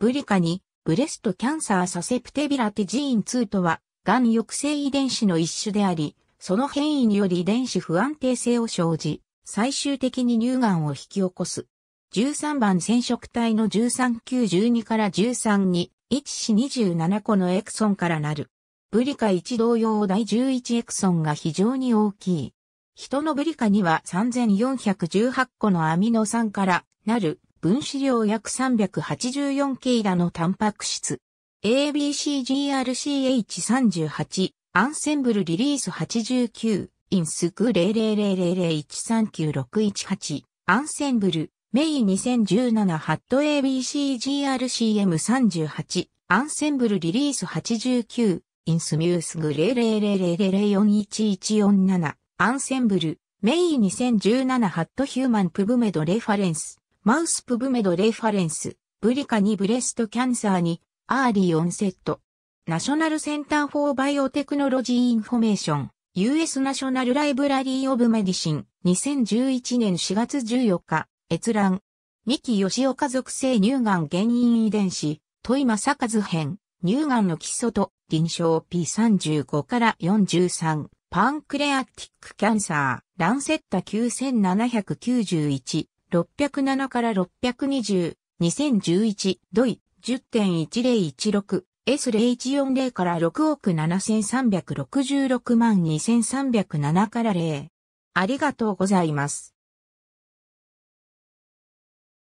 ブリカに、ブレストキャンサーサセプテビラテジーン2とは、がん抑制遺伝子の一種であり、その変異により遺伝子不安定性を生じ、最終的に乳がんを引き起こす。13番染色体の13912から13に、1427個のエクソンからなる。ブリカ1同様第11エクソンが非常に大きい。人のブリカには3418個のアミノ酸からなる分子量約 384K らのタンパク質。ABCGRCH38、アンセンブルリリース89、インスク0000139618、アンセンブル、メイ2017ハット ABCGRCM38、アンセンブルリリース89、インスミュースグ0000041147、アンセンブル、メイ2017ハットヒューマンプブメドレファレンス。マウスプブメドレファレンス、ブリカにブレストキャンサーに、アーリーオンセット。ナショナルセンター・フォー・バイオテクノロジー・インフォメーション、US ナショナル・ライブラリー・オブ・メディシン、2011年4月14日、閲覧。三木義カ属性乳がん原因遺伝子、問カズ編、乳がんの基礎と臨床 P35 から43、パンクレアティックキャンサー、ランセッタ9791、607から620、2011、ドイ、10.1016、S0140 から6億7366万2307から0。ありがとうございます。